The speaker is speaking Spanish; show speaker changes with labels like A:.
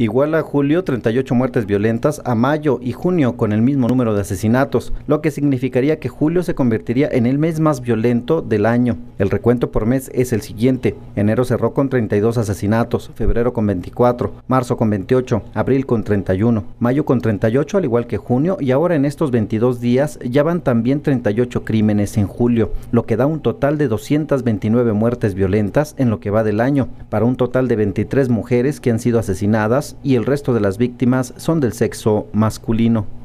A: Igual a julio 38 muertes violentas a mayo y junio con el mismo número de asesinatos, lo que significaría que julio se convertiría en el mes más violento del año. El recuento por mes es el siguiente. Enero cerró con 32 asesinatos, febrero con 24, marzo con 28, abril con 31, mayo con 38 al igual que junio y ahora en estos 22 días ya van también 38 crímenes en julio, lo que da un total de 229 muertes violentas en lo que va del año, para un total de 23 mujeres que han sido asesinadas y el resto de las víctimas son del sexo masculino.